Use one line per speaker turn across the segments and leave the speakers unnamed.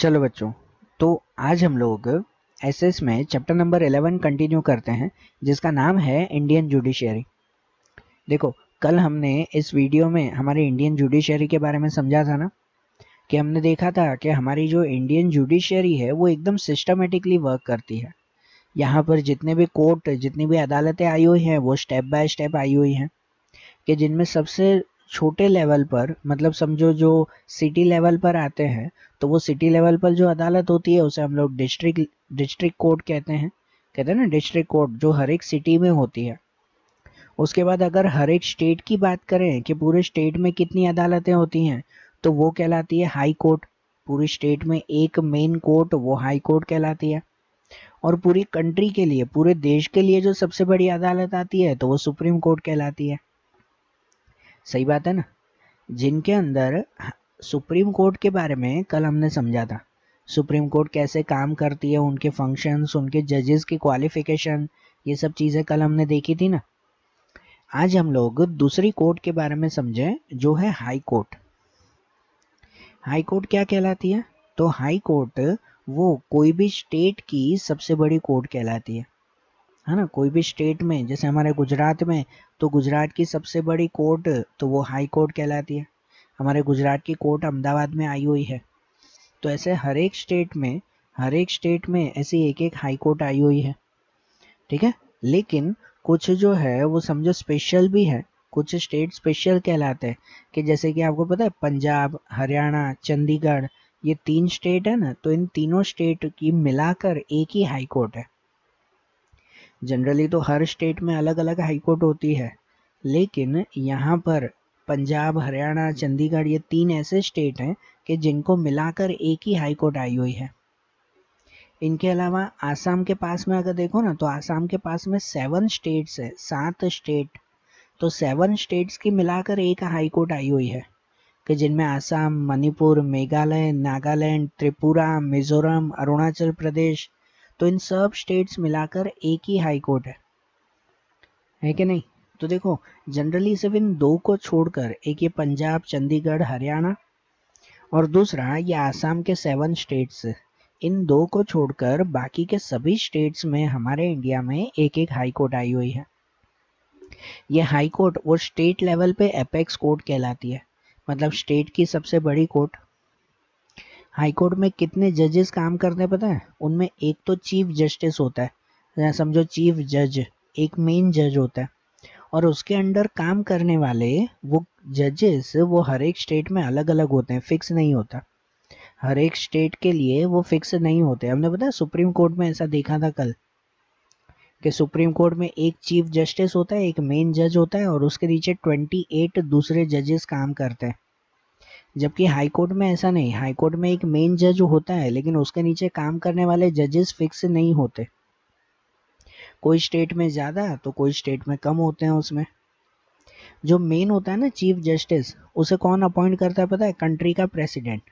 चलो बच्चों तो आज हम लोग एसएस में चैप्टर नंबर 11 कंटिन्यू करते हैं जिसका नाम है इंडियन जुडिशियरी देखो कल हमने इस वीडियो में हमारे इंडियन जुडिशियरी के बारे में समझा था ना कि हमने देखा था कि हमारी जो इंडियन जुडिशियरी है वो एकदम सिस्टमेटिकली वर्क करती है यहाँ पर जितने भी कोर्ट जितनी भी अदालतें आई हुई हैं वो स्टेप बाय स्टेप आई हुई हैं कि जिनमें सबसे छोटे लेवल पर मतलब समझो जो सिटी लेवल पर आते हैं तो वो सिटी लेवल पर जो अदालत होती है उसे हम लोग डिस्ट्रिक्ट डिस्ट्रिक्ट कोर्ट कहते हैं कहते हैं ना डिस्ट्रिक्ट कोर्ट जो हर एक सिटी में होती है उसके बाद अगर हर एक स्टेट की बात करें कि पूरे स्टेट में कितनी अदालतें होती हैं तो वो कहलाती है हाई कोर्ट पूरे स्टेट में एक मेन कोर्ट वो हाई कोर्ट कहलाती है और पूरी कंट्री के लिए पूरे देश के लिए जो सबसे बड़ी अदालत आती है तो वो सुप्रीम कोर्ट कहलाती है सही बात है ना जिनके अंदर सुप्रीम कोर्ट के बारे में कल हमने समझा था सुप्रीम कोर्ट कैसे काम करती है उनके फंक्शंस उनके जजेस की क्वालिफिकेशन ये सब चीज़ें कल हमने देखी थी ना आज हम लोग दूसरी कोर्ट के बारे में समझें जो है हाई कोर्ट हाई कोर्ट क्या कहलाती है तो हाई कोर्ट वो कोई भी स्टेट की सबसे बड़ी कोर्ट कहलाती है है ना कोई भी स्टेट में जैसे हमारे गुजरात में तो गुजरात की सबसे बड़ी कोर्ट तो वो हाई कोर्ट कहलाती है हमारे गुजरात की कोर्ट अहमदाबाद में आई हुई है तो ऐसे हर एक स्टेट में हर एक स्टेट में ऐसी एक एक हाई कोर्ट आई हुई है ठीक है लेकिन कुछ जो है वो समझो स्पेशल भी है कुछ स्टेट स्पेशल कहलाते हैं कि जैसे कि आपको पता है पंजाब हरियाणा चंडीगढ़ ये तीन स्टेट है ना तो इन तीनों स्टेट की मिलाकर एक ही हाई कोर्ट है जनरली तो हर स्टेट में अलग अलग हाई कोर्ट होती है लेकिन यहाँ पर पंजाब हरियाणा चंडीगढ़ ये तीन ऐसे स्टेट हैं कि जिनको मिलाकर एक ही हाई कोर्ट आई हुई है इनके अलावा आसाम के पास में अगर देखो ना तो आसाम के पास में सेवन स्टेट्स है सात स्टेट तो सेवन स्टेट्स की मिलाकर एक हाई कोर्ट आई हुई है कि जिनमें आसाम मणिपुर मेघालय नागालैंड त्रिपुरा मिजोरम अरुणाचल प्रदेश तो इन सब स्टेट्स मिलाकर एक ही हाई कोर्ट है है कि नहीं तो देखो जनरली सिर्फ इन दो को छोड़कर एक ये पंजाब चंडीगढ़ हरियाणा और दूसरा ये आसाम के सेवन स्टेट्स इन दो को छोड़कर बाकी के सभी स्टेट्स में हमारे इंडिया में एक एक हाई कोर्ट आई हुई है ये हाई कोर्ट वो स्टेट लेवल पे एपेक्स कोर्ट कहलाती है मतलब स्टेट की सबसे बड़ी कोर्ट हाई कोर्ट में कितने जजेस काम करते हैं पता है उनमें एक तो चीफ जस्टिस होता है समझो चीफ जज एक मेन जज होता है और उसके अंडर काम करने वाले वो जजेस वो हर एक स्टेट में अलग अलग होते हैं फिक्स नहीं होता हर एक स्टेट के लिए वो फिक्स नहीं होते हमने पता सुप्रीम कोर्ट में ऐसा देखा था कल कि सुप्रीम कोर्ट में एक चीफ जस्टिस होता है एक मेन जज होता है और उसके नीचे ट्वेंटी एट दूसरे जजेस काम करते हैं जबकि हाई कोर्ट में ऐसा नहीं हाई कोर्ट में एक मेन जज होता है लेकिन उसके नीचे काम करने वाले जजेस फिक्स नहीं होते कोई स्टेट में ज़्यादा तो कोई स्टेट में कम होते हैं उसमें जो मेन होता है ना चीफ जस्टिस उसे कौन अपॉइंट करता है पता है कंट्री का प्रेसिडेंट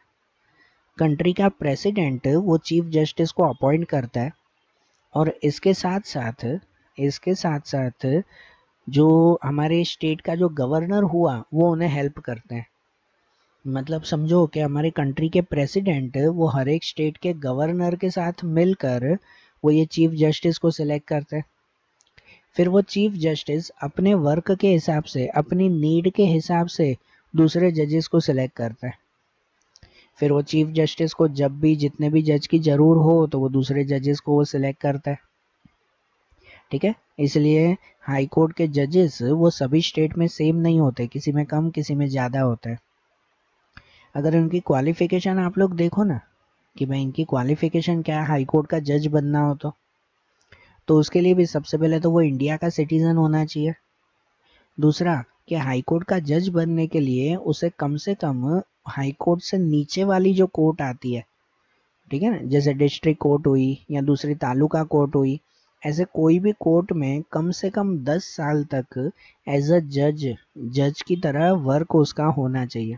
कंट्री का प्रेसिडेंट वो चीफ जस्टिस को अपॉइंट करता है और इसके साथ साथ इसके साथ साथ जो हमारे स्टेट का जो गवर्नर हुआ वो उन्हें हेल्प करते हैं मतलब समझो कि हमारे कंट्री के प्रेसिडेंट वो हर एक स्टेट के गवर्नर के साथ मिलकर वो ये चीफ जस्टिस को सिलेक्ट करते हैं फिर वो चीफ जस्टिस अपने वर्क के हिसाब से अपनी नीड के हिसाब से दूसरे जजेस को सिलेक्ट करते हैं फिर वो चीफ जस्टिस को जब भी जितने भी जज की ज़रूर हो तो वो दूसरे जजेस को वो सिलेक्ट करता है ठीक है इसलिए हाई कोर्ट के जजेस वो सभी स्टेट में सेम नहीं होते किसी में कम किसी में ज़्यादा होते हैं अगर उनकी क्वालिफिकेशन आप लोग देखो ना कि भाई इनकी क्वालिफिकेशन क्या है हाई कोर्ट का जज बनना हो तो तो उसके लिए भी सबसे पहले तो वो इंडिया का सिटीज़न होना चाहिए दूसरा कि हाई कोर्ट का जज बनने के लिए उसे कम से कम हाई कोर्ट से नीचे वाली जो कोर्ट आती है ठीक है ना जैसे डिस्ट्रिक्ट कोर्ट हुई या दूसरी तालुका कोर्ट हुई ऐसे कोई भी कोर्ट में कम से कम दस साल तक एज अ जज जज की तरह वर्क उसका होना चाहिए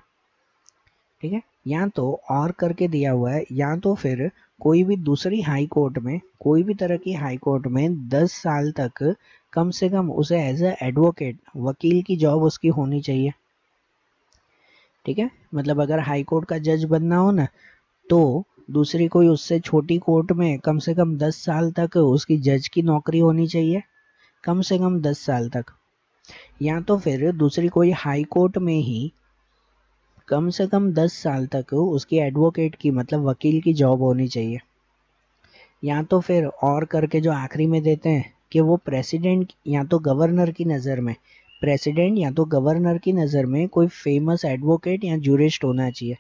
ठीक है या तो और करके दिया हुआ है या तो फिर कोई भी दूसरी हाई कोर्ट में कोई भी तरह की हाई कोर्ट में 10 साल तक कम से कम उसे एज ए एडवोकेट वकील की जॉब उसकी होनी चाहिए ठीक है मतलब अगर हाई कोर्ट का जज बनना हो ना तो दूसरी कोई उससे छोटी कोर्ट में कम से कम 10 साल तक उसकी जज की नौकरी होनी चाहिए कम से कम 10 साल तक या तो फिर दूसरी कोई हाई कोर्ट में ही कम से कम दस साल तक उसकी एडवोकेट की मतलब वकील की जॉब होनी चाहिए या तो फिर और करके जो आखिरी में देते हैं कि वो प्रेसिडेंट या तो गवर्नर की नज़र में प्रेसिडेंट या तो गवर्नर की नज़र में कोई फेमस एडवोकेट या जूरिस्ट होना चाहिए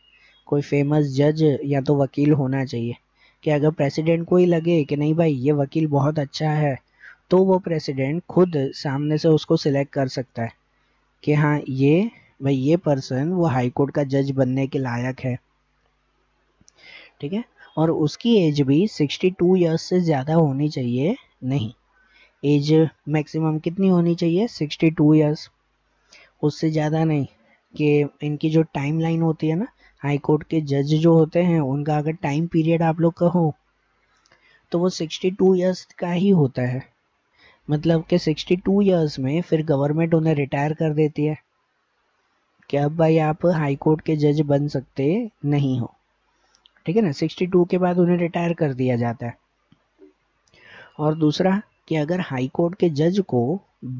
कोई फेमस जज या तो वकील होना चाहिए कि अगर प्रेसिडेंट को ही लगे कि नहीं भाई ये वकील बहुत अच्छा है तो वो प्रेसिडेंट खुद सामने से उसको सिलेक्ट कर सकता है कि हाँ ये भाई ये पर्सन वो हाई कोर्ट का जज बनने के लायक है ठीक है और उसकी एज भी 62 इयर्स से ज़्यादा होनी चाहिए नहीं एज मैक्सिमम कितनी होनी चाहिए 62 इयर्स उससे ज़्यादा नहीं कि इनकी जो टाइम लाइन होती है ना हाई कोर्ट के जज जो होते हैं उनका अगर टाइम पीरियड आप लोग का हो तो वो 62 इयर्स का ही होता है मतलब कि 62 इयर्स में फिर गवर्नमेंट उन्हें रिटायर कर देती है कि अब भाई आप हाई कोर्ट के जज बन सकते नहीं हो ठीक है ना 62 के बाद उन्हें रिटायर कर दिया जाता है और दूसरा कि अगर हाई कोर्ट के जज को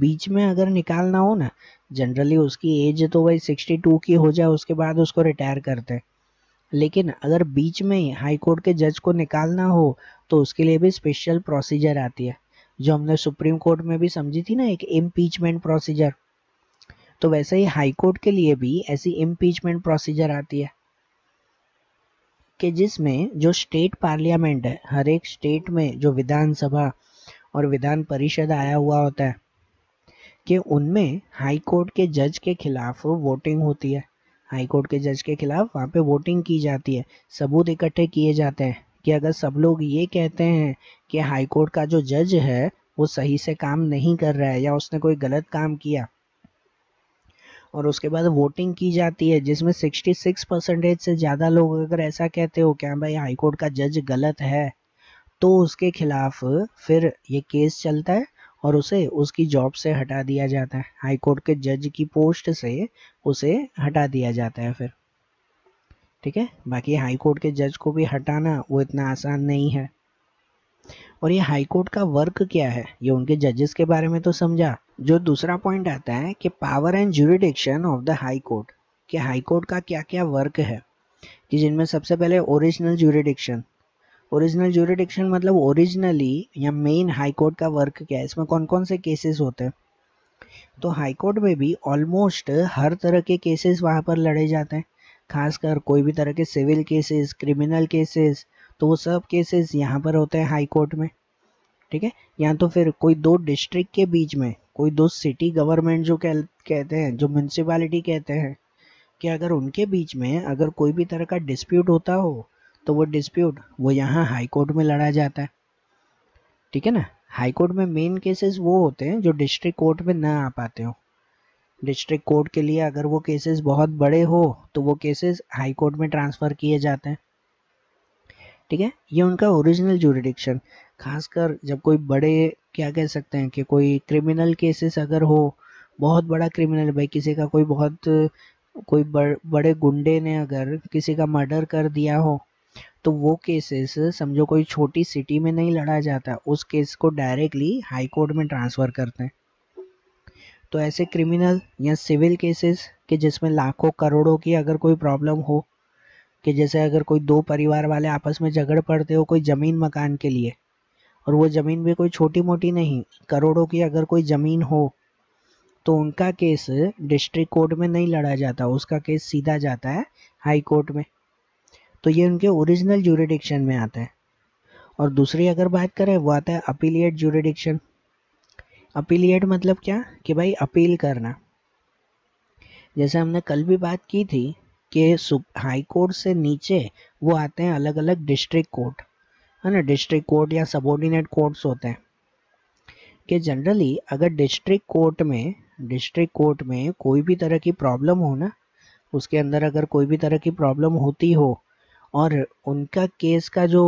बीच में अगर निकालना हो ना जनरली उसकी एज तो भाई 62 की हो जाए उसके बाद उसको रिटायर करते हैं लेकिन अगर बीच में ही हाई कोर्ट के जज को निकालना हो तो उसके लिए भी स्पेशल प्रोसीजर आती है जो हमने सुप्रीम कोर्ट में भी समझी थी ना एक इम्पीचमेंट प्रोसीजर तो वैसे ही हाईकोर्ट के लिए भी ऐसी इम्पीचमेंट प्रोसीजर आती है कि जिसमें जो स्टेट पार्लियामेंट है हर एक स्टेट में जो विधानसभा और विधान परिषद आया हुआ होता है कि उनमें हाई कोर्ट के जज के खिलाफ वोटिंग होती है हाई कोर्ट के जज के खिलाफ वहाँ पे वोटिंग की जाती है सबूत इकट्ठे किए जाते हैं कि अगर सब लोग ये कहते हैं कि हाई कोर्ट का जो जज है वो सही से काम नहीं कर रहा है या उसने कोई गलत काम किया और उसके बाद वोटिंग की जाती है जिसमें 66 परसेंटेज से ज़्यादा लोग अगर ऐसा कहते हो क्या हाँ भाई हाईकोर्ट का जज गलत है तो उसके खिलाफ फिर ये केस चलता है और उसे उसकी जॉब से हटा दिया जाता है हाईकोर्ट के जज की पोस्ट से उसे हटा दिया जाता है फिर ठीक है बाकी हाईकोर्ट के जज को भी हटाना वो इतना आसान नहीं है और ये हाईकोर्ट का वर्क क्या है ये उनके जजेस के बारे में तो समझा जो दूसरा पॉइंट आता है कि power and jurisdiction of the high court कि हाई कोर्ट का क्या क्या वर्क है कि जिनमें सबसे पहले ओरिजिनल जुरिडिक्शन ओरिजिनल जुरिडिक्शन मतलब ओरिजिनली या मेन हाई कोर्ट का वर्क क्या है इसमें कौन कौन से केसेस होते हैं तो हाई कोर्ट में भी ऑलमोस्ट हर तरह के केसेस वहाँ पर लड़े जाते हैं खासकर कोई भी तरह के सिविल केसेस क्रिमिनल केसेस तो वो सब केसेस यहाँ पर होते हैं हाई कोर्ट में ठीक है या तो फिर कोई दो डिस्ट्रिक्ट के बीच में कोई दो सिटी गवर्नमेंट जो कह, कहते हैं जो म्यूनसिपालिटी कहते हैं कि अगर उनके बीच में अगर कोई भी तरह का डिस्प्यूट होता हो तो वो डिस्प्यूट वो यहाँ हाई कोर्ट में लड़ा जाता है ठीक है ना हाई कोर्ट में मेन केसेस वो होते हैं जो डिस्ट्रिक्ट कोर्ट में ना आ पाते हो डिस्ट्रिक्ट कोर्ट के लिए अगर वो केसेस बहुत बड़े हो तो वो केसेस हाई कोर्ट में ट्रांसफ़र किए जाते हैं ठीक है ये उनका ओरिजिनल जूरिडिक्शन खासकर जब कोई बड़े क्या कह सकते हैं कि कोई क्रिमिनल केसेस अगर हो बहुत बड़ा क्रिमिनल भाई किसी का कोई बहुत कोई बड़, बड़े गुंडे ने अगर किसी का मर्डर कर दिया हो तो वो केसेस समझो कोई छोटी सिटी में नहीं लड़ा जाता उस केस को डायरेक्टली हाई कोर्ट में ट्रांसफ़र करते हैं तो ऐसे क्रिमिनल या सिविल केसेस के जिसमें लाखों करोड़ों की अगर कोई प्रॉब्लम हो कि जैसे अगर कोई दो परिवार वाले आपस में झगड़ पड़ते हो कोई ज़मीन मकान के लिए और वो ज़मीन भी कोई छोटी मोटी नहीं करोड़ों की अगर कोई ज़मीन हो तो उनका केस डिस्ट्रिक्ट कोर्ट में नहीं लड़ा जाता उसका केस सीधा जाता है हाई कोर्ट में तो ये उनके ओरिजिनल जूरिडिक्शन में आता है और दूसरी अगर बात करें वो आता है अपीलिएट जूरिडिक्शन अपीलिएट मतलब क्या कि भाई अपील करना जैसे हमने कल भी बात की थी कि हाई कोर्ट से नीचे वो आते हैं अलग अलग डिस्ट्रिक्ट कोर्ट है ना डिस्ट्रिक्ट कोर्ट या सबॉर्डिनेट कोर्ट्स होते हैं कि जनरली अगर डिस्ट्रिक्ट कोर्ट में डिस्ट्रिक्ट कोर्ट में कोई भी तरह की प्रॉब्लम हो ना उसके अंदर अगर कोई भी तरह की प्रॉब्लम होती हो और उनका केस का जो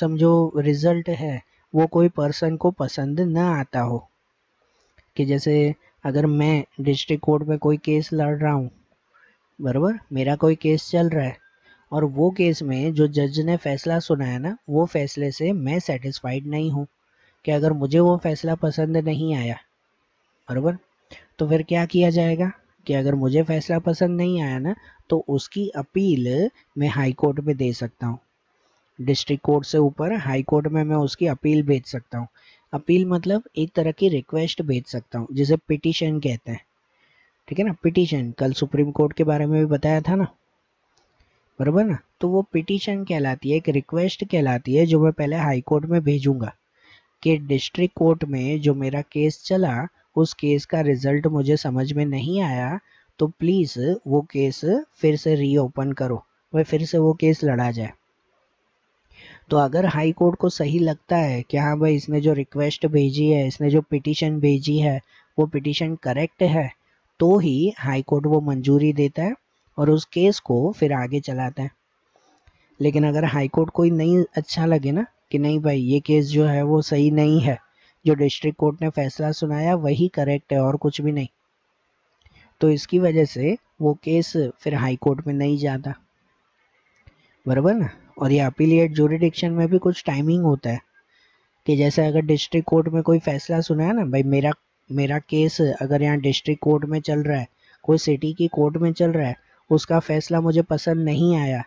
समझो रिज़ल्ट है वो कोई पर्सन को पसंद ना आता हो कि जैसे अगर मैं डिस्ट्रिक्ट कोर्ट में कोई केस लड़ रहा हूँ बरबर मेरा कोई केस चल रहा है और वो केस में जो जज ने फैसला सुनाया ना वो फैसले से मैं सेटिस्फाइड नहीं हूँ कि अगर मुझे वो फैसला पसंद नहीं आया बरबर तो फिर क्या किया जाएगा कि अगर मुझे फैसला पसंद नहीं आया ना तो उसकी अपील मैं हाई कोर्ट में दे सकता हूँ डिस्ट्रिक्ट कोर्ट से ऊपर हाई कोर्ट में मैं उसकी अपील भेज सकता हूँ अपील मतलब एक तरह की रिक्वेस्ट भेज सकता हूँ जिसे पिटिशन कहते हैं ठीक है ना पिटिशन कल सुप्रीम कोर्ट के बारे में भी बताया था ना बराबर ना तो वो पिटीशन कहलाती है एक रिक्वेस्ट कहलाती है जो मैं पहले हाई कोर्ट में भेजूंगा कि डिस्ट्रिक्ट कोर्ट में जो मेरा केस चला उस केस का रिजल्ट मुझे समझ में नहीं आया तो प्लीज़ वो केस फिर से रीओपन करो वह फिर से वो केस लड़ा जाए तो अगर हाई कोर्ट को सही लगता है कि हाँ भाई इसने जो रिक्वेस्ट भेजी है इसने जो पिटीशन भेजी है वो पिटीशन करेक्ट है तो ही हाई कोर्ट वो मंजूरी देता है और उस केस को फिर आगे चलाता है लेकिन अगर हाई कोर्ट कोई नहीं अच्छा लगे ना कि नहीं भाई ये केस जो है वो सही नहीं है जो डिस्ट्रिक्ट कोर्ट ने फैसला सुनाया वही करेक्ट है और कुछ भी नहीं तो इसकी वजह से वो केस फिर हाई कोर्ट में नहीं जाता बराबर ना और ये अपीलिएट जोरिडिक्शन में भी कुछ टाइमिंग होता है कि जैसे अगर डिस्ट्रिक्ट कोर्ट में कोई फैसला सुनाया ना भाई मेरा मेरा केस अगर यहाँ डिस्ट्रिक्ट कोर्ट में चल रहा है कोई सिटी की कोर्ट में चल रहा है उसका फैसला मुझे पसंद नहीं आया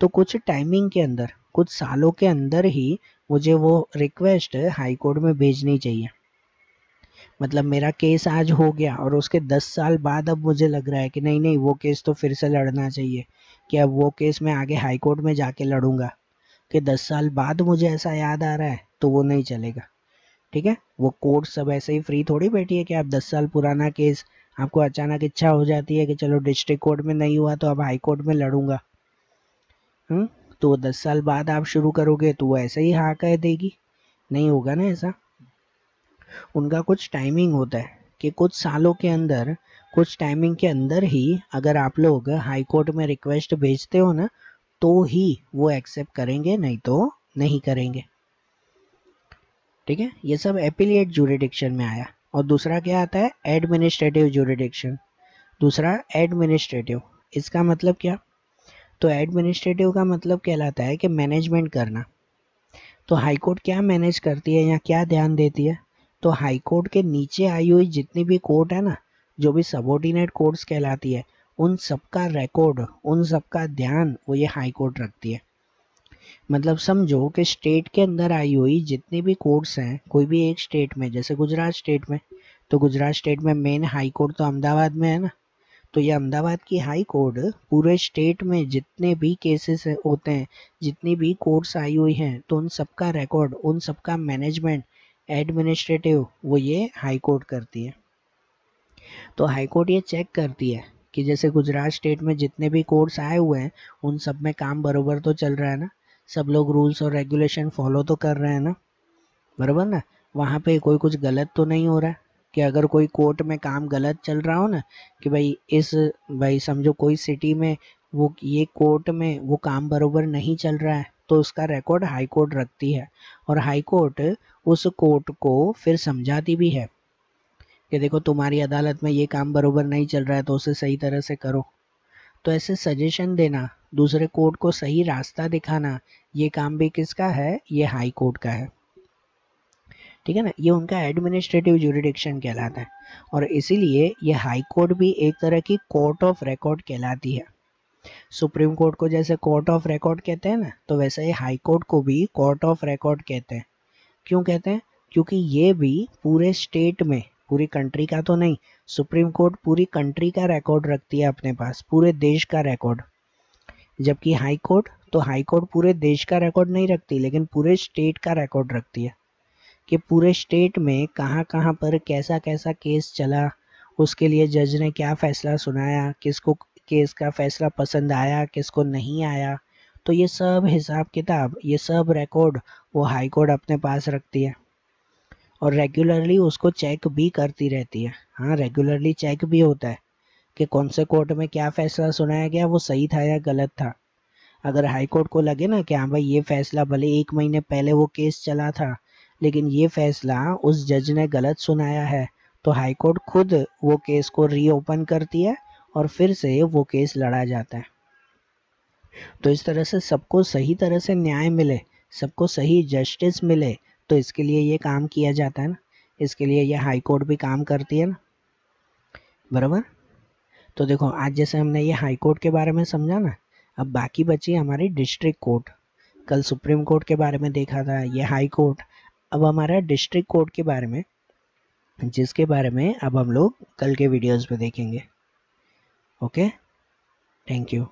तो कुछ टाइमिंग के अंदर कुछ सालों के अंदर ही मुझे वो रिक्वेस्ट हाई कोर्ट में भेजनी चाहिए मतलब मेरा केस आज हो गया और उसके दस साल बाद अब मुझे लग रहा है कि नहीं नहीं वो केस तो फिर से लड़ना चाहिए कि अब वो केस मैं आगे हाई कोर्ट में जाके लड़ूंगा कि दस साल बाद मुझे ऐसा याद आ रहा है तो वो नहीं चलेगा ठीक है वो कोर्ट सब ऐसे ही फ्री थोड़ी बैठी है कि आप दस साल पुराना केस आपको अचानक इच्छा हो जाती है कि चलो डिस्ट्रिक्ट कोर्ट में नहीं हुआ तो अब हाई कोर्ट में लड़ूंगा हुँ? हम्म? तो दस साल बाद आप शुरू करोगे तो वो ऐसे ही हाँ कह देगी नहीं होगा ना ऐसा उनका कुछ टाइमिंग होता है कि कुछ सालों के अंदर कुछ टाइमिंग के अंदर ही अगर आप लोग हाई कोर्ट में रिक्वेस्ट भेजते हो ना तो ही वो एक्सेप्ट करेंगे नहीं तो नहीं करेंगे ठीक है ये सब एपिलियट जूरिडिक्शन में आया और दूसरा क्या आता है एडमिनिस्ट्रेटिव जुरिडिक्शन दूसरा एडमिनिस्ट्रेटिव इसका मतलब क्या तो एडमिनिस्ट्रेटिव का मतलब कहलाता है कि मैनेजमेंट करना तो हाईकोर्ट क्या मैनेज करती है या क्या ध्यान देती है तो हाईकोर्ट के नीचे आई हुई जितनी भी कोर्ट है ना जो भी सबोर्डिनेट कोर्ट्स कहलाती है उन सबका रिकॉर्ड उन सबका ध्यान वो ये हाईकोर्ट रखती है मतलब समझो कि स्टेट के अंदर आई हुई जितनी भी कोर्ट्स हैं कोई भी एक स्टेट में जैसे गुजरात स्टेट में तो गुजरात स्टेट में मेन हाई कोर्ट तो अहमदाबाद में है ना तो ये अहमदाबाद की हाई कोर्ट पूरे स्टेट में जितने भी केसेस होते हैं जितनी भी कोर्ट्स आई हुई हैं तो उन सबका रिकॉर्ड उन सबका मैनेजमेंट एडमिनिस्ट्रेटिव वो ये हाई कोर्ट करती है तो हाई कोर्ट ये चेक करती है कि जैसे गुजरात स्टेट में जितने भी कोर्ट्स आए हुए हैं उन सब में काम बरोबर तो चल रहा है ना सब लोग रूल्स और रेगुलेशन फॉलो तो कर रहे हैं ना बराबर ना वहाँ पे कोई कुछ गलत तो नहीं हो रहा है कि अगर कोई कोर्ट में काम गलत चल रहा हो ना कि भाई इस भाई समझो कोई सिटी में वो ये कोर्ट में वो काम बरोबर नहीं चल रहा है तो उसका रिकॉर्ड हाई कोर्ट रखती है और हाई कोर्ट उस कोर्ट को फिर समझाती भी है कि देखो तुम्हारी अदालत में ये काम बरोबर नहीं चल रहा है तो उसे सही तरह से करो तो ऐसे सजेशन देना दूसरे कोर्ट को सही रास्ता दिखाना ये काम भी किसका है ये हाई कोर्ट का है ठीक है ना ये उनका एडमिनिस्ट्रेटिव जुडिडिक्शन कहलाता है और इसीलिए ये हाई कोर्ट भी एक तरह की कोर्ट ऑफ रिकॉर्ड कहलाती है सुप्रीम कोर्ट को जैसे कोर्ट ऑफ रिकॉर्ड कहते हैं ना तो वैसे ही हाई कोर्ट को भी कोर्ट ऑफ रिकॉर्ड कहते हैं क्यों कहते हैं क्योंकि ये भी पूरे स्टेट में पूरी कंट्री का तो नहीं सुप्रीम कोर्ट पूरी कंट्री का रिकॉर्ड रखती है अपने पास पूरे देश का रिकॉर्ड जबकि हाई कोर्ट तो हाई कोर्ट पूरे देश का रिकॉर्ड नहीं रखती लेकिन पूरे स्टेट का रिकॉर्ड रखती है कि पूरे स्टेट में कहाँ कहाँ पर कैसा कैसा केस चला उसके लिए जज ने क्या फ़ैसला सुनाया किसको केस का फ़ैसला पसंद आया किसको नहीं आया तो ये सब हिसाब किताब ये सब रिकॉर्ड वो हाई कोर्ट अपने पास रखती है और रेगुलरली उसको चेक भी करती रहती है हाँ रेगुलरली चेक भी होता है कि कौन से कोर्ट में क्या फैसला सुनाया गया वो सही था या गलत था अगर हाई कोर्ट को लगे ना कि हाँ भाई ये फैसला भले एक महीने पहले वो केस चला था लेकिन ये फैसला उस जज ने गलत सुनाया है तो हाई कोर्ट खुद वो केस को रीओपन करती है और फिर से वो केस लड़ा जाता है तो इस तरह से सबको सही तरह से न्याय मिले सबको सही जस्टिस मिले तो इसके लिए ये काम किया जाता है ना इसके लिए ये हाई कोर्ट भी काम करती है ना बराबर तो देखो आज जैसे हमने ये हाई कोर्ट के बारे में समझा ना अब बाकी बची हमारी डिस्ट्रिक्ट कोर्ट कल सुप्रीम कोर्ट के बारे में देखा था ये हाई कोर्ट अब हमारा डिस्ट्रिक्ट कोर्ट के बारे में जिसके बारे में अब हम लोग कल के वीडियोस में देखेंगे ओके थैंक यू